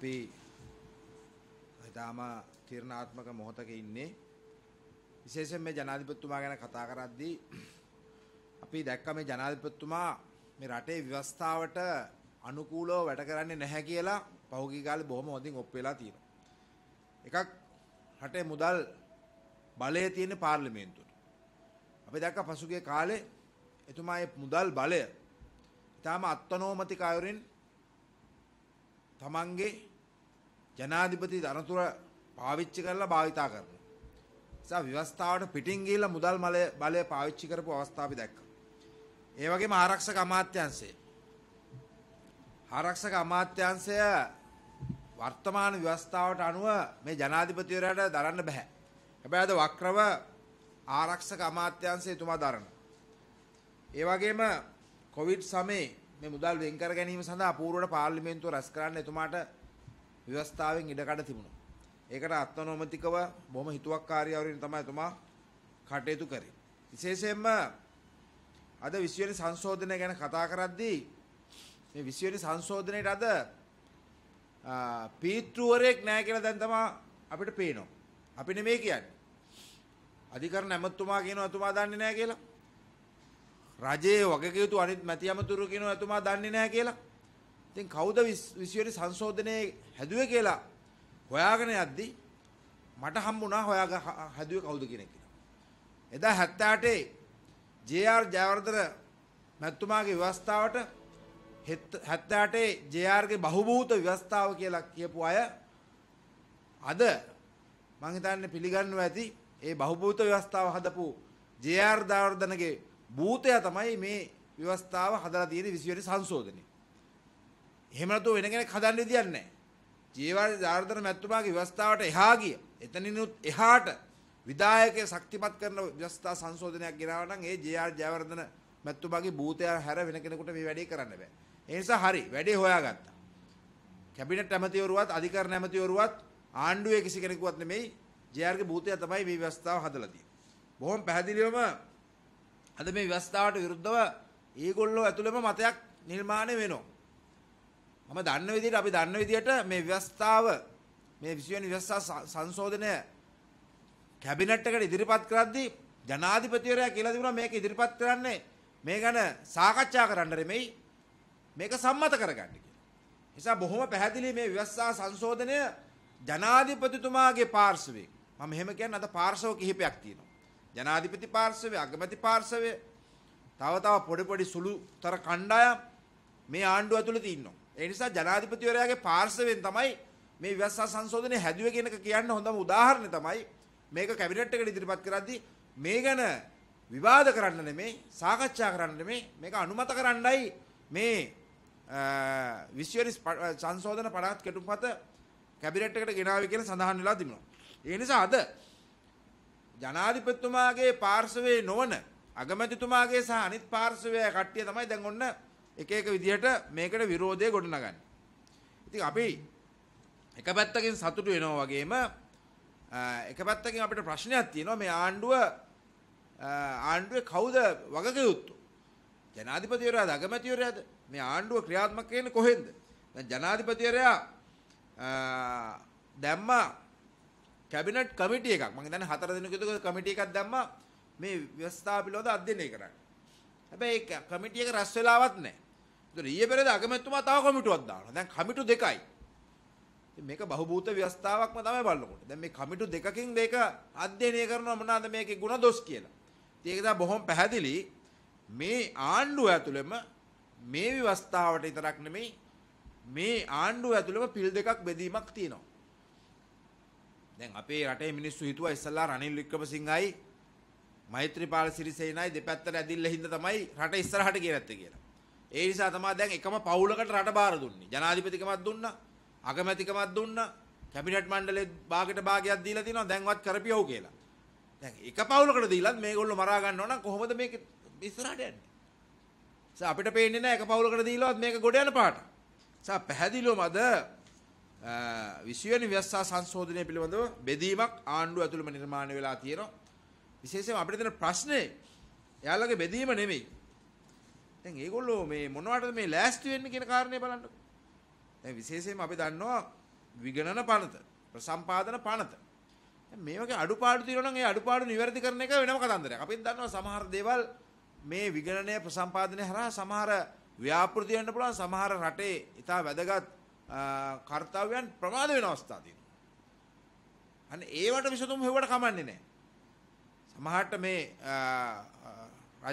අපි ඊටාම තීරණාත්මක මොහොතක ඉන්නේ විශේෂයෙන් මේ ජනාධිපතිතුමා ගැන කතා කරද්දී අපි දැක්ක මේ ජනාධිපතිතුමා මේ රටේ ව්‍යවස්ථාවට අනුකූලව වැඩ කරන්නේ නැහැ කියලා පහුගිය කාලේ බොහොම හොඳින් ඔප් වෙලා තියෙනවා. එකක් රටේ මුදල් බලය තියෙන පාර්ලිමේන්තුවට. අපි දැක්ක පසුගිය කාලේ එතුමා මේ මුදල් බලය ඊටාම අත්නෝමතික අයුරින් තමන්ගේ ජනාධිපති ධනතුර පාවිච්චි කරලා භාවිතා කරනවා. නිසා ව්‍යවස්ථාවට පිටින් ගිහිල්ලා මුදල් බලය බලය පාවිච්චි කරපු අවස්ථා අපි දැක්කා. ඒ වගේම ආරක්ෂක අමාත්‍යාංශය. ආරක්ෂක අමාත්‍යාංශය වර්තමාන ව්‍යවස්ථාවට අනුව මේ ජනාධිපතිවරයාට දරන්න බෑ. හැබැයි අද වක්‍රව ආරක්ෂක අමාත්‍යාංශය තුමා දරනවා. ඒ වගේම කොවිඩ් සමයේ මේ මුදල් වෙන් කර ගැනීම සඳහා පූර්වට පාර්ලිමේන්තුව රැස් කරන්න එතුමාට ව්‍යවස්ථාවෙන් ඉඩකඩ තිබුණා. ඒකට අත්නොමතිකව බොහොම හිතුවක්කාරීවරින් තමයි එතුමා කටයුතු කරේ. විශේෂයෙන්ම අද 20 වෙනි සංශෝධනය ගැන කතා කරද්දී මේ 20 වෙනි සංශෝධනයේට අද පීත්‍රුවරයෙක් නැහැ කියලා දැන් තමයි අපිට පේනවා. අපි නෙමෙයි කියන්නේ. අධිකරණ ඇමතුමා කියනවා එතුමා දන්නේ නැහැ කියලා. රජයේ වගකීතු අනිත් මැති ඇමතුරු කියනවා එතුමා දන්නේ නැහැ කියලා. ඉතින් කවුද විශ්වයේ සංශෝධනයේ හැදුවේ කියලා හොයාගෙන යද්දී මට හම්බුණා හොයා හැදුවේ කවුද කියන එක. එදා 78 ජේ.ආර්. ජයවර්ධන මැතිතුමාගේ ව්‍යවස්ථාවට 78 ජේ.ආර්.ගේ බහුබූත ව්‍යවස්ථාව කියලා කියපු අය අද මං හිතන්නේ පිළිගන්නව ඇති ඒ බහුබූත ව්‍යවස්ථාව හදපු ජේ.ආර්. ජයවර්ධනගේ භූතය තමයි මේ ව්‍යවස්ථාව හදලා තියෙන විශ්වයේ සංශෝධනයේ. එහෙම නැතුව වෙන කෙනෙක් හදන්න විදියක් නැහැ. ජීවන ජාර්ධන මැතිතුමාගේ ව්‍යවස්ථාවට එහා ගිය එතනිනුත් එහාට විධායකය ශක්තිමත් කරන ව්‍යවස්ථා සංශෝධනයක් ගෙනාව නම් ඒ ජේ.ආර්. ජයවර්ධන මැතිතුමාගේ භූතය හැර වෙන කෙනෙකුට මේ වැඩේ කරන්න බෑ. ඒ නිසා හරි වැඩේ හොයාගත්තා. කැබිනට් ඇමතිවරුවත් අධිකරණ ඇමතිවරුවත් ආණ්ඩුවේ කිසි කෙනෙකුවත් නෙමෙයි ජේ.ආර්.ගේ භූතය තමයි මේ ව්‍යවස්ථාව හදලා තියෙන්නේ. බොහොම පැහැදිලිවම අද මේ ව්‍යවස්ථාවට විරුද්ධව ඒගොල්ලෝ ඇතුළේම මතයක් නිර්මාණය වෙනවා. මම දන්න විදිහට අපි දන්න විදිහට මේ ව්‍යවස්ථාව මේ 20 වෙනි ව්‍යවස්ථා සංශෝධනය කැබිනට් එකට ඉදිරිපත් කරද්දී ජනාධිපතිවරයා කියලා තිබුණා මේක ඉදිරිපත් කරන්නේ මේ ගැන සාකච්ඡා කරන්න රෙමෙයි මේක සම්මත කරගන්න කියලා. නිසා බොහොම පැහැදිලි මේ ව්‍යවස්ථා සංශෝධනය ජනාධිපතිතුමාගේ පාර්ශවයෙන් මම මෙහෙම කියන්නේ අද පාර්ශව කිහිපයක් තියෙනවා. ජනාධිපති පාර්ශවය, අගමැති පාර්ශවය, තව තව පොඩි පොඩි සුළුතර කණ්ඩායම් මේ ආණ්ඩුව ඇතුළේ තියෙනවා. ඒ නිසා ජනාධිපතිවරයාගේ පාර්ශවයෙන් තමයි මේ ව්‍යවස්ථා සංශෝධනය හැදුවේ කියන එක කියන්න හොඳම උදාහරණය තමයි මේක කැබිනට් එකට ඉදිරිපත් කරද්දී මේ ගැන විවාද කරන්න නෙමෙයි සාකච්ඡා කරන්න නෙමෙයි මේක අනුමත කරන්නයි මේ විශ්වරි සංශෝධන පනත් කෙටුම්පත කැබිනට් එකට ගෙනාවේ කියලා සඳහන් වෙලා තිබෙනවා. ඒ නිසා අද ජනාධිපතිතුමාගේ පාර්ශවයේ නොවන අගමැතිතුමාගේ සහ අනිත් පාර්ශවයේ කට්ටිය තමයි දැන් ඔන්න එක එක විදිහට මේකට විරෝධය ගොඩනගන්නේ. ඉතින් අපි එක පැත්තකින් සතුටු වෙනවා වගේම එක පැත්තකින් අපිට ප්‍රශ්නයක් තියෙනවා මේ ආණ්ඩුව ආණ්ඩුවේ කවුද වගකීම් ජනාධිපතිවරයාද අගමැතිවරයාද මේ ආණ්ඩුව ක්‍රියාත්මක වෙන්නේ කොහෙන්ද? දැන් ජනාධිපතිවරයා දැම්මා කැබිනට් කමිටි එකක්. මම හිතන්නේ හතර දිනක විතර කමිටි එකක් දැම්මා මේ ව්‍යවස්ථා පිළිබඳ අධ්‍යයනය කරන්න. හැබැයි ඒක කමිටිය එක රැස් වෙලාවත් නැහැ. ඒතර ඊයේ පෙරේද අගමැතිතුමා තව කමිටුවක් දානවා. දැන් කමිටු දෙකයි. ඉතින් මේක බහූබූත ව්‍යවස්ථාවක්ම තමයි බලනකොට. දැන් මේ කමිටු දෙකකින් මේක අධ්‍යයනය කරනවා මොනවාද මේකේ ಗುಣ දොස් කියලා. ඉතින් ඒක තමයි බොහොම පැහැදිලි මේ ආණ්ඩුව ඇතුළෙම මේ ව්‍යවස්ථාවට විතරක් නෙමෙයි මේ ආණ්ඩුව ඇතුළෙම පිල් දෙකක් බෙදීමක් තියෙනවා. දැන් අපේ රටේ මිනිස්සු හිතුවා ඉස්සල්ලා රනිල් වික්‍රමසිංහයි මෛත්‍රීපාල සිරිසේනයි දෙපැත්තට ඇදිල්ල හින්දා තමයි රට ඉස්සරහට ගියනත්තේ කියලා. ඒ නිසා තමයි දැන් එකම පවුලකට රට බාර දුන්නේ. ජනාධිපතිකමක් දුන්නා, අගමැතිකමක් දුන්නා, කැබිනට් මණ්ඩලයේ භාගයට භාගයක් දීලා තිනවා දැන්වත් කරපියව කියලා. දැන් එක පවුලකට දීලත් මේගොල්ලෝ මරා ගන්නව නම් කොහොමද මේක ඉස්සරහට යන්නේ? ස අපිට පේන්නේ නැහැ එක පවුලකට දීලවත් මේක ගොඩ යන පාට. ස පැහැදිලිවම අද 20 වෙනි ව්‍යවස්ථා සංශෝධනය පිළිබඳව බෙදීමක් ආණ්ඩුව ඇතුළම නිර්මාණය වෙලා තියෙනවා. විශේෂයෙන්ම අපිට දෙන ප්‍රශ්නේ එයාලගේ බෙදීම නෙමෙයි. දැන් ඒගොල්ලෝ මේ මොනවටද මේ ලෑස්ති වෙන්නේ කියන කාරණේ බලන්නකො. දැන් විශේෂයෙන්ම අපි දන්නවා විගණන පනත, ප්‍රසම්පාදන පනත. දැන් මේ වගේ අඩුපාඩු තියෙනවා නම් ඒ අඩුපාඩු නිවැරදි කරන එක වෙනම කතන්දරයක්. අපි දන්නවා සමහර දේවල් මේ විගණනය ප්‍රසම්පාදනය හරහා සමහර ව්‍යාපෘති වෙන්න පුළුවන් සමහර රටේ ඉතා වැදගත් කාර්යයන් ප්‍රමාද වෙන අවස්ථා තියෙනවා. අන්න ඒවට විසඳුම් හෙව්වට කමන්නේ නැහැ. මහට මේ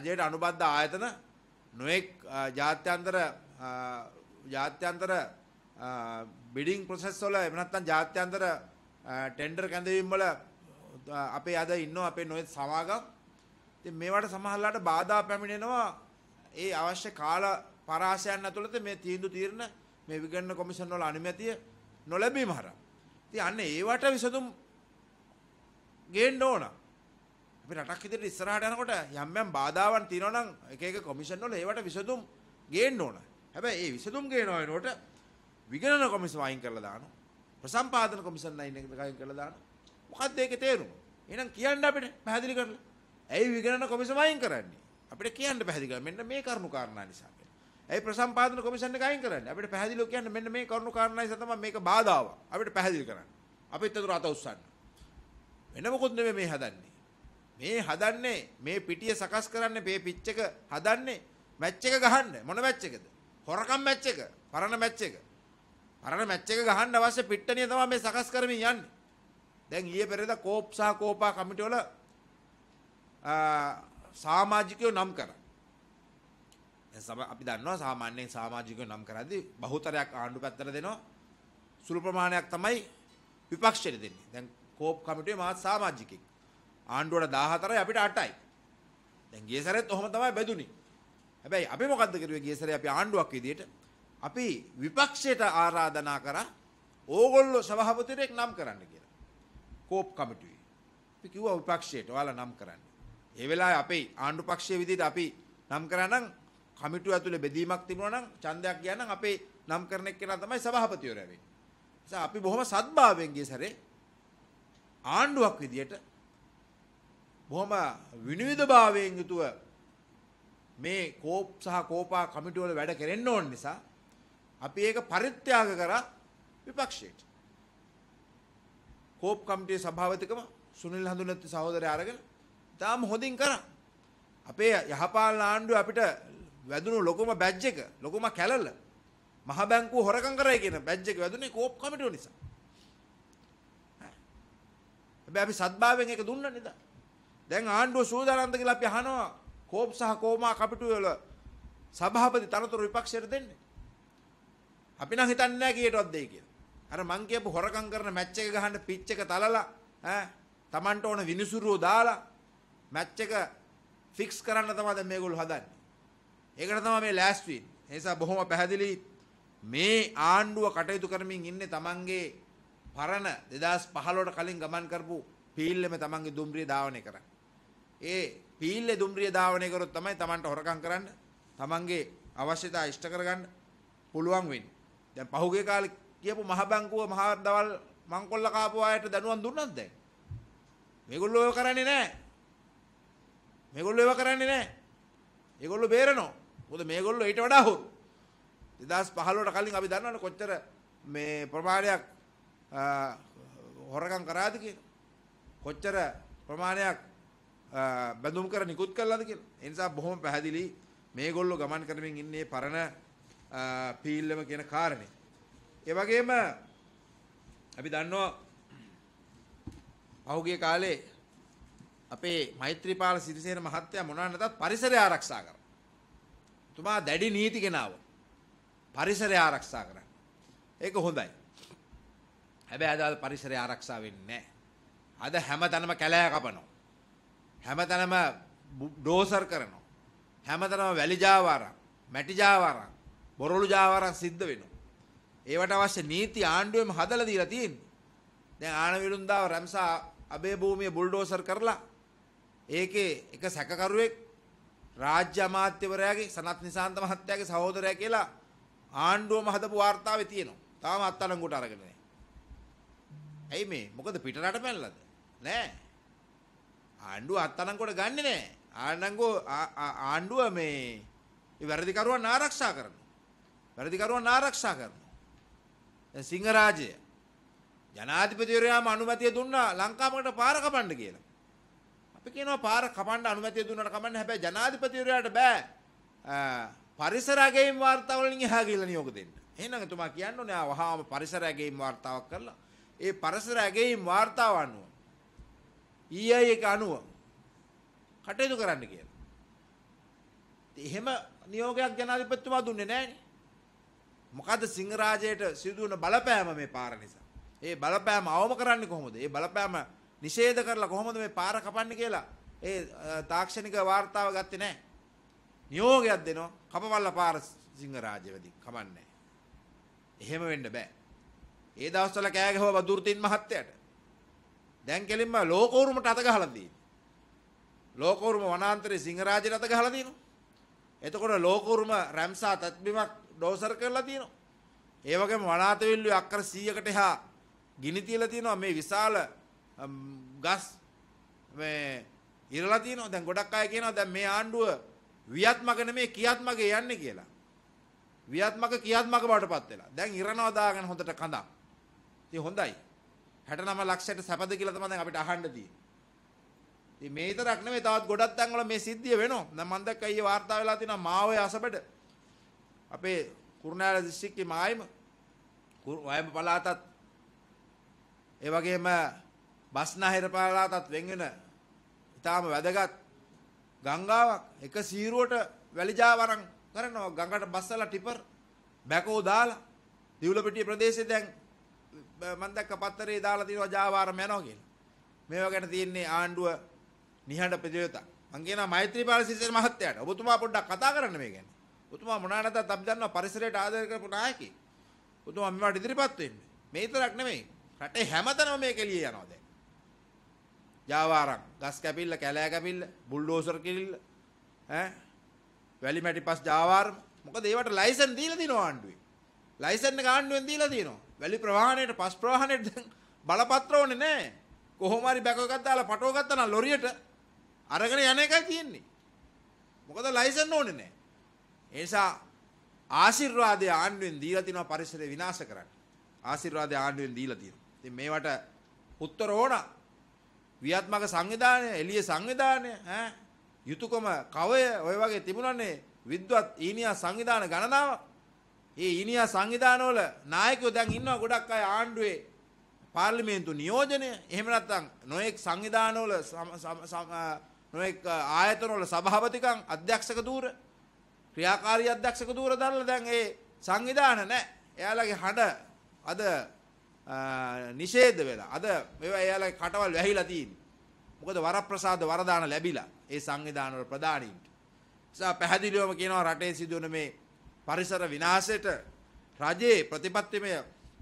රජයට අනුබද්ධ ආයතන නොඑක් ජාත්‍යන්තර ජාත්‍යන්තර බිඩින් ප්‍රොසෙස් වල එහෙම නැත්නම් ජාත්‍යන්තර ටෙන්ඩර් කැඳවීම් වල අපේ අද ඉන්නවා අපේ නොයෙක් සමාගම් ඉතින් මේවට සමහරලාට බාධා පැමිණෙනවා ඒ අවශ්‍ය කාල පරාසයන් ඇතුළත මේ තීන්දුව తీරන මේ විගණන කොමිෂන් වල අනුමැතිය නොලැබීම හරහා ඉතින් අන්න ඒවට විසඳුම් ගේන්න ඕනා අපි රටක් විදිහට ඉස්සරහට යනකොට යම් යම් බාධාවන් තියෙනවා නම් එක එක කොමිෂන් වල ඒවට විසඳුම් ගේන්න ඕන. හැබැයි ඒ විසඳුම් ගේන වෙනකොට විගණන කොමිෂන් වයින් කරලා දානවා. ප්‍රසම්පාදන කොමිෂන් ලයින් එක වයින් කරලා දානවා. මොකද්ද ඒකේ තේරුම? එහෙනම් කියන්න අපිට පැහැදිලි කරලා. ඇයි විගණන කොමිෂන් වයින් කරන්නේ? අපිට කියන්න පැහැදිලි කරලා මෙන්න මේ කරුණු කාරණා නිසා. ඇයි ප්‍රසම්පාදන කොමිෂන් එක අයින් කරන්නේ? අපිට පැහැදිලිව කියන්න මෙන්න මේ කරුණු කාරණා නිසා තමයි මේක බාධාව. අපිට පැහැදිලි කරන්න. අපිත් ඒක රට උස්සන්න. වෙන මොකොත් නෙමෙයි මේ හදන්නේ. මේ හදන්නේ මේ පිටිය සකස් කරන්නේ මේ පිච් එක හදන්නේ මැච් එක ගහන්න මොන මැච් එකද හොරකම් මැච් එක පරණ මැච් එක පරණ මැච් එක ගහන්න අවශ්‍ය පිට්ටනිය තමයි මේ සකස් කරමින් යන්නේ දැන් ඊයේ පෙරේදා කෝප් සහ කෝපා කමිටුවල සමාජිකයෝ නම් කරා අපි දන්නවා සාමාන්‍යයෙන් සමාජිකව නම් කරද්දී බහුතරයක් ආණ්ඩු පැත්තට දෙනවා සුළු ප්‍රමාණයක් තමයි විපක්ෂයට දෙන්නේ. දැන් කෝප් කමිටුවේ මාත් සමාජිකෙක්. ආණ්ඩුවට 14යි අපිට 8යි. දැන් ගිය සැරෙත් ඔහම තමයි බැදුනේ. හැබැයි අපි මොකද්ද කරුවේ ගිය සැරේ අපි ආණ්ඩුවක් විදියට අපි විපක්ෂයට ආරාධනා කරා ඕගොල්ලෝ සභාපතිරෙක් නම් කරන්න කියලා. කෝප් කමිටුවේ. අපි කිව්වා විපක්ෂයට ඔයාලා නම් කරන්න. ඒ වෙලාවේ අපේ ආණ්ඩු පක්ෂයේ විදිහට අපි නම් කරා නම් කමිටුව ඇතුලේ බෙදීමක් තිබුණා නම් ඡන්දයක් ගියා නම් අපේ නම් කරන එක්කෙනා තමයි සභාපතිවරයා වෙන්නේ. නිසා අපි බොහොම සත්භාවයෙන් ගිය සැරේ ආණ්ඩුවක් විදියට බොහොම විනිවිදභාවයෙන් යුතුව මේ කෝප් සහ කෝපා කමිටු වල වැඩ කරෙන්න ඕන නිසා අපි ඒක පරිත්‍යාග කරා විපක්ෂයට. කෝප් කමිටුවේ සභාපතිකම සුනිල් හඳුනත් සහෝදරය අරගෙන ඉතාම හොඳින් කරා. අපේ යහපාලන ආණ්ඩුව අපිට වැදුණු ලොකුම බැජ් එක ලොකුම කැලල මහ බැංකුව හොරකම් කරයි කියන බැජ් එක වැදුනේ කෝප් කමිටුව නිසා. හැබැයි අපි සත්භාවයෙන් ඒක දුන්නා නේද? දැන් ආණ්ඩුව සූදානම්ද කියලා අපි අහනවා කෝප් සහ කෝමා කපිටු වල සභාපති තනතුරු විපක්ෂයට දෙන්නේ. අපි නම් හිතන්නේ නැහැ කීයටවත් දෙයි කියලා. අර මං කියපු හොරකම් කරන මැච් එක ගහන්න පිච් එක තලලා ඈ Tamanට ඕන විනිසුරුව දාලා මැච් එක ෆික්ස් කරන්න තමයි දැන් මේගොල්ලෝ හදන්නේ. ඒකට තමයි මේ ලෑස්ති වෙන්නේ. ඒ නිසා බොහොම පැහැදිලි මේ ආණ්ඩුව කටයුතු කරමින් ඉන්නේ Tamanගේ පරණ 2015 කලින් ගමන් කරපු පීල්ලෙම Tamanගේ දුම්රිය ධාවනය කරන්නේ. ඒ පීල්ලේ දුම්රිය ධාවනය කරොත් තමයි Tamanට හොරකම් කරන්න Tamanගේ අවශ්‍යතා ඉෂ්ට කරගන්න පුළුවන් වෙන්නේ. දැන් පහුගිය කාලේ කියපු මහ බංකුව මහ දවල් මංකොල්ල කාපු අයට දනුවන් දුන්නත් දැන්. මේගොල්ලෝ ඒව කරන්නේ නැහැ. මේගොල්ලෝ ඒව කරන්නේ නැහැ. ඒගොල්ලෝ බේරනවා. මොකද මේගොල්ලෝ ඊට වඩා හොරු. 2015ට කලින් අපි දන්නවනේ කොච්චර මේ ප්‍රමාණයක් හොරකම් කරාද කියලා. කොච්චර ප්‍රමාණයක් බැඳුම් කර නිකුත් කළාද කියලා. ඒ නිසා බොහොම පැහැදිලි මේගොල්ලෝ ගමන් කරමින් ඉන්නේ පරණ පීල්ලම කියන කාරණේ. ඒ වගේම අපි දන්නවා පහුගිය කාලේ අපේ මෛත්‍රීපාල සිරිසේන මහත්තයා මොනවා නැතත් පරිසරය ආරක්ෂා කරා. තුමා දැඩි නීති ගෙනාව. පරිසරය ආරක්ෂා කරන්න. ඒක හොඳයි. හැබැයි අද පරිසරය ආරක්ෂා වෙන්නේ නැහැ. අද හැම තැනම කැලෑ කපනවා. හැමතැනම ඩෝසර් කරනවා. හැමතැනම වැලි ජාවාරම්, මැටි ජාවාරම්, බොරළු ජාවාරම් සිද්ධ වෙනවා. ඒවට අවශ්‍ය නීති ආණ්ඩුවෙම හදලා දීලා තියෙන්නේ. දැන් ආනවිරුන්දාව රැම්සා අබේ භූමිය බුල්ඩෝසර් කරලා ඒකේ එක සැකකරුවෙක් රාජ්‍ය අමාත්‍යවරයාගේ සනත් නිසාන්ත මහත්තයාගේ සහෝදරයා කියලා ආණ්ඩුවම හදපු වාර්තාවේ තියෙනවා. තාම අත්අඩංගුවට අරගෙන නැහැ. ඇයි මේ? මොකද පිටරට පැනලාද? නෑ. ආණ්ඩුව අත්අඩංගුවට ගන්නෙ නෑ. ආණ්ඩුව ආණ්ඩුව මේ වැරදිකරුවන් ආරක්ෂා කරනවා. වැරදිකරුවන් ආරක්ෂා කරනවා. දැන් සිංහරාජය ජනාධිපතිවරයාම අනුමැතිය දුන්නා ලංකාවට පාර කපන්න කියලා. අපි කියනවා පාර කපන්න අනුමැතිය දුන්නාට කමන්න හැබැයි ජනාධිපතිවරයාට බෑ. පරිසර ඇගයීම් වාර්තාවලින් එහා කියලා නියෝග දෙන්න. එහෙනම් එතුමා කියන්න ඕනේ ආ වහාම පරිසර ඇගයීම් වාර්තාවක් කරලා ඒ පරිසර ඇගයීම් වාර්තාව අනුව ඊයි එක අනුව කටයුතු කරන්න කියලා. එහෙම නියෝගයක් ජනාධිපතිතුමා දුන්නේ නැහනේ. මොකද සිංහරාජයට සිදුවන බලපෑම මේ පාර නිසා. ඒ බලපෑම අවම කරන්නේ කොහොමද? ඒ බලපෑම නිෂේධ කරලා කොහොමද මේ පාර කපන්නේ කියලා ඒ තාක්ෂණික වාර්තාව ගත්තේ නැහැ. නියෝගයක් දෙනවා කපවල්ලා පාර සිංහරාජයවදී කමන්නේ. එහෙම වෙන්න බෑ. ඒ දවස්වල කෑ ගැහුවා බදුර්තින් මහත්තයාට. දැන් කෙලින්ම ලෝකෝරුමට අත ගහලා තියෙන්නේ. ලෝකෝරුම වනාන්තරයේ සිංහරාජයට අත ගහලා තියෙනවා. එතකොට ලෝකෝරුම රැම්සා තත්බිමක් ඩෝසර් කරලා තියෙනවා. ඒ වගේම වනාතවිල්ලු අක්කර 100කට එහා ගිනි තියලා තියෙනවා මේ විශාල ගස් මේ ඉරලා තියෙනවා. දැන් ගොඩක් අය කියනවා දැන් මේ ආණ්ඩුව වියත්මක නෙමෙයි කියත්මක යන්නේ කියලා. වියත්මක කියත්මක බවටපත් වෙලා. දැන් ඉරනවා දාගෙන හොඳට කඳක්. ඉතින් හොඳයි. 69 ලක්ෂයට සැපද කියලා තමයි දැන් අපිට අහන්න තියෙන්නේ. ඉතින් මේ විතරක් නෙමෙයි තවත් ගොඩක් තැන් වල මේ සිද්ධිය වෙනවා. දැන් මම දැක්කා ඊයේ වාර්තා වෙලා තියෙනවා මාවේ අසබඩ අපේ කුරුණෑල දිස්ත්‍රික්කේ මායිම වයඹ පළාතත් ඒ වගේම බස්නාහිර පළාතත් වෙන් වෙන ඊටාම වැදගත් ගංගාවක් එක සීරුවට වැලිජාවරම් කරනවා ගඟට බස්සලා ටිපර් බැකෝ දාලා දිවුලපිටිය ප්‍රදේශයේ දැන් මම දැක්ක පත්තරේ දාලා තියෙනවා ජාවාරම යනවා කියලා. මේවා ගැන තියෙන්නේ ආණ්ඩුව නිහඬ ප්‍රතිවිරුද්ධ. මං කියනවා මෛත්‍රීපාල සිසේන මහත්තයාට ඔබතුමා පොඩ්ඩක් කතා කරන්න මේ ගැන. ඔබතුමා මොනවා නැතත් අපි දන්නවා පරිසරයට ආදරය කරපු නායකයෙක්. ඔබතුමා මේවට ඉදිරිපත් වෙන්න. මේ විතරක් නෙමෙයි. රටේ හැමතැනම මේක එළිය යනවා දැන්. ජාවාරම්, ගස් කැපිල්ල, කැලෑ කැපිල්ල, බුල්ඩෝසර් කිරිල්ල ඈ වැලි මැටි පස් ජාවාරම් මොකද ඒවට ලයිසන් දීලා දිනවා ආණ්ඩුවේ. ලයිසන් එක ආණ්ඩුවෙන් දීලා දිනවා. වැලි ප්‍රවාහණයට පස් ප්‍රවාහණයට දැන් බලපත්‍ර ඕනේ නැහැ. කොහොම හරි බැකෝ එකක් දාලා පටෝ ගත්තා නම් ලොරියට අරගෙන යන එකයි තියෙන්නේ. මොකද ලයිසන් ඕනේ නැහැ. ඒ නිසා ආශිර්වාදයේ ආණ්ඩුවෙන් දීලා තිනවා පරිසරය විනාශ කරන්න. ආශිර්වාදයේ ආණ්ඩුවෙන් දීලා තියෙනවා. ඉතින් මේවට උත්තර ඕන. ව්‍යාත්මක සංවිධානය, එළිය සංවිධානය, ඈ යුතුයකම කවය ඔය වගේ තිබුණනේ විද්වත් ඊනියා සංවිධාන ගණනාවක්. ඒ ඉනියා සංවිධානවල නායකයෝ දැන් ඉන්නවා ගොඩක් අය ආණ්ඩුවේ පාර්ලිමේන්තු නියෝජනය එහෙම නැත්නම් නොඑක් සංවිධානවල නොඑක් ආයතනවල සභාපතිකම් අධ්‍යක්ෂක ධූර ක්‍රියාකාරී අධ්‍යක්ෂක ධූර දාලා දැන් ඒ සංවිධාන නැහැ. එයාලගේ හඬ අද නිෂේධ වෙලා. අද මේවා එයාලගේ කටවල් වැහිලා තියෙන්නේ. මොකද වරප්‍රසාද වරදාන ලැබිලා ඒ සංවිධානවල ප්‍රධානීන්ට. නිසා පැහැදිලිවම කියනවා රටේ සිදුවන මේ පරිසර විනාශයට රජයේ ප්‍රතිපත්තිමය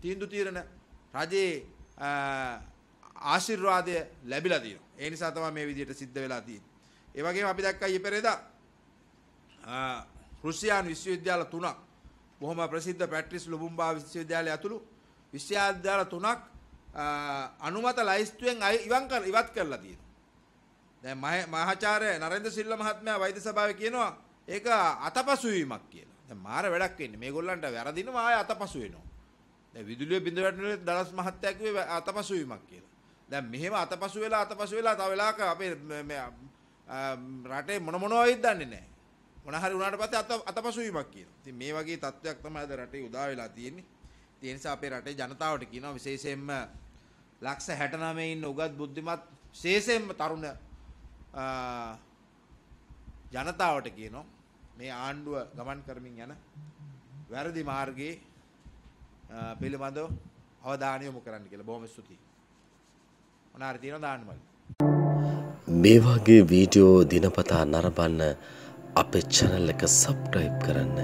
තීන්දුව తీරන රජයේ ආශිර්වාදය ලැබිලා තියෙනවා. ඒ නිසා තමයි මේ විදිහට සිද්ධ වෙලා තියෙන්නේ. ඒ වගේම අපි දැක්කා ඊපෙරේදා රුසියානු විශ්වවිද්‍යාල තුනක් බොහොම ප්‍රසිද්ධ පැට්‍රිස් ලුබුම්බා විශ්වවිද්‍යාලය ඇතුළු විශ්වවිද්‍යාල තුනක් අනුමත ලයිස්තුවෙන් ඉවන් කර ඉවත් කරලා තියෙනවා. දැන් මහාචාර්ය නරේන්ද්‍ර සිල්වා මහත්මයා වෛද්‍ය සභාවේ කියනවා ඒක අතපසු වීමක් කියලා. දැන් මාර වැඩක් වෙන්නේ. මේගොල්ලන්ට වැරදිනවා ආය අතපසු වෙනවා. දැන් විදුලිය බිඳ වැටුනේ දලස් මහත්තයා කිව්වේ අතපසු වීමක් කියලා. දැන් මෙහෙම අතපසු වෙලා අතපසු වෙලා තව වෙලාවක අපේ රටේ මොන මොනවයිද දන්නේ නැහැ. මොන හරි වුණාට පස්සේ අතපසු වීමක් කියනවා. ඉතින් මේ වගේ තත්ත්වයක් තමයි අද රටේ උදා වෙලා තියෙන්නේ. ඒ නිසා අපේ රටේ ජනතාවට කියනවා විශේෂයෙන්ම ලක්ෂ 69 ඉන්න උගත් බුද්ධිමත් විශේෂයෙන්ම තරුණ ජනතාවට කියනවා මේ ආණ්ඩුව ගමන් කරමින් යන වැරදි මාර්ගයේ පිළිබඳව අවධානය යොමු කරන්න කියලා බොහොම ස්තුතියි. මොනාර තියෙනවා දාන්න මල්. මේ වගේ වීඩියෝ දිනපතා නරඹන්න අපේ channel එක subscribe කරන්න.